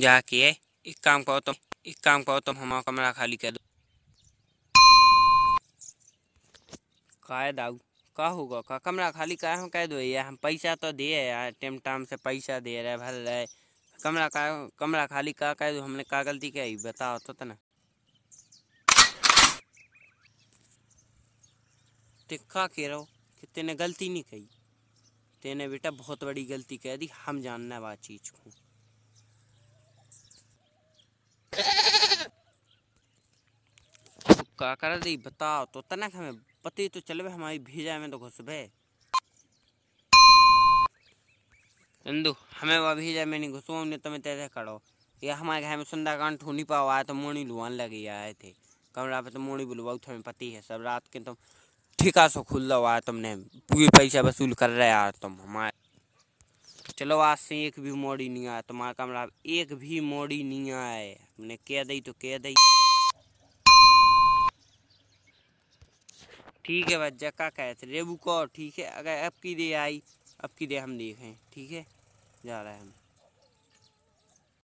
जाके एक काम करो तुम एक काम करो तुम हमारा कमरा खाली कर दो काय दाऊ का होगा का कमरा खाली कर हम कह दो यार हम पैसा तो दे यार टेम टाइम से पैसा दे रहे भर रहे कमरा का कमरा खाली का कह दो हमने का गलती कही बताओ तो तना तो तिखा कह रहो कि तेने गलती नहीं कही तेने बेटा बहुत बड़ी गलती कह दी हम जानना वाला बात चीज़ को का कर दी बताओ तो तनक हमें पति तो चल हमारी भेजा में तो घुसबे इंदु हमें वह भेजा में नहीं घुसो हमने तुम्हें तय करो ये हमारे घर में सुंदर कांड ठूनी तो पाओ आया तो मोड़ी लुआन लगी आए थे कमरा पे तो मोड़ी बुलवाओ तुम्हें पति है सब रात के तुम तो ठिका सो खुल लो तो आया तुमने पूरी पैसा वसूल कर रहे यार तुम हमारे चलो आज से एक भी मोड़ी नहीं आया तुम्हारा कमरा एक भी मोड़ी नहीं आए हमने कह दई तो कह दी ठीक है भाई जक्का कहते रेबू को ठीक है अगर अब की दे आई अब की दे हम देखें ठीक है जा रहे हैं हम